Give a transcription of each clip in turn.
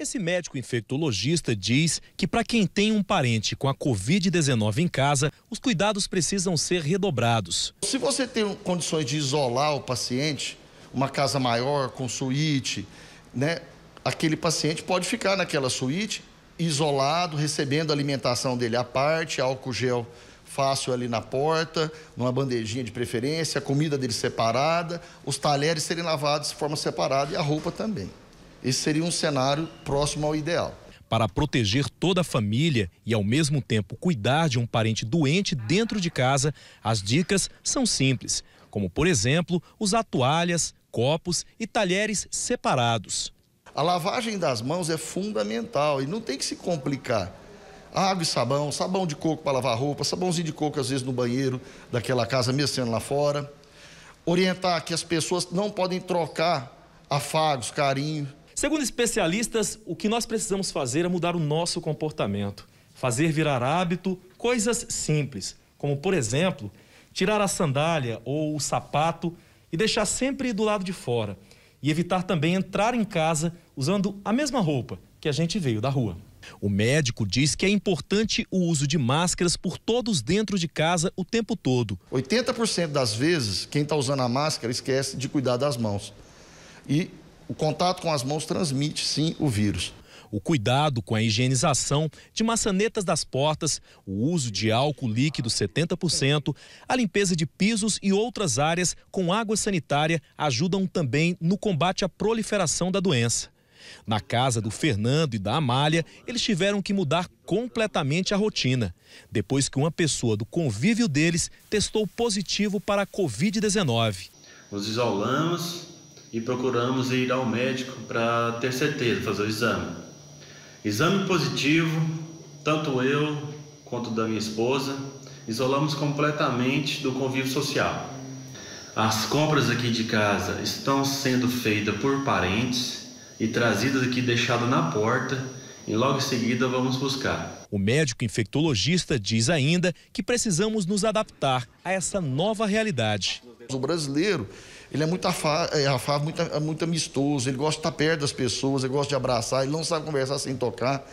Esse médico infectologista diz que para quem tem um parente com a Covid-19 em casa, os cuidados precisam ser redobrados. Se você tem condições de isolar o paciente, uma casa maior com suíte, né? Aquele paciente pode ficar naquela suíte isolado, recebendo a alimentação dele à parte, álcool gel fácil ali na porta, numa bandejinha de preferência, a comida dele separada, os talheres serem lavados de forma separada e a roupa também. Esse seria um cenário próximo ao ideal. Para proteger toda a família e, ao mesmo tempo, cuidar de um parente doente dentro de casa, as dicas são simples, como, por exemplo, usar toalhas, copos e talheres separados. A lavagem das mãos é fundamental e não tem que se complicar. Água e sabão, sabão de coco para lavar roupa, sabãozinho de coco às vezes no banheiro daquela casa, mesmo sendo lá fora. Orientar que as pessoas não podem trocar afagos, carinho, Segundo especialistas, o que nós precisamos fazer é mudar o nosso comportamento, fazer virar hábito coisas simples, como por exemplo, tirar a sandália ou o sapato e deixar sempre do lado de fora, e evitar também entrar em casa usando a mesma roupa que a gente veio da rua. O médico diz que é importante o uso de máscaras por todos dentro de casa o tempo todo. 80% das vezes, quem está usando a máscara esquece de cuidar das mãos. E o contato com as mãos transmite, sim, o vírus. O cuidado com a higienização de maçanetas das portas, o uso de álcool líquido 70%, a limpeza de pisos e outras áreas com água sanitária ajudam também no combate à proliferação da doença. Na casa do Fernando e da Amália, eles tiveram que mudar completamente a rotina, depois que uma pessoa do convívio deles testou positivo para a Covid-19. Nos isolamos, e procuramos ir ao médico para ter certeza, fazer o exame. Exame positivo, tanto eu quanto da minha esposa, isolamos completamente do convívio social. As compras aqui de casa estão sendo feitas por parentes e trazidas aqui deixadas na porta e logo em seguida vamos buscar. O médico infectologista diz ainda que precisamos nos adaptar a essa nova realidade. O brasileiro ele é muito afável, é, muito, é muito amistoso, ele gosta de estar perto das pessoas, ele gosta de abraçar, ele não sabe conversar sem tocar.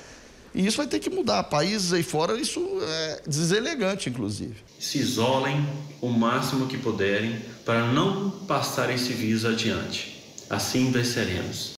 E isso vai ter que mudar. Países aí fora, isso é deselegante, inclusive. Se isolem o máximo que puderem para não passar esse vírus adiante. Assim venceremos.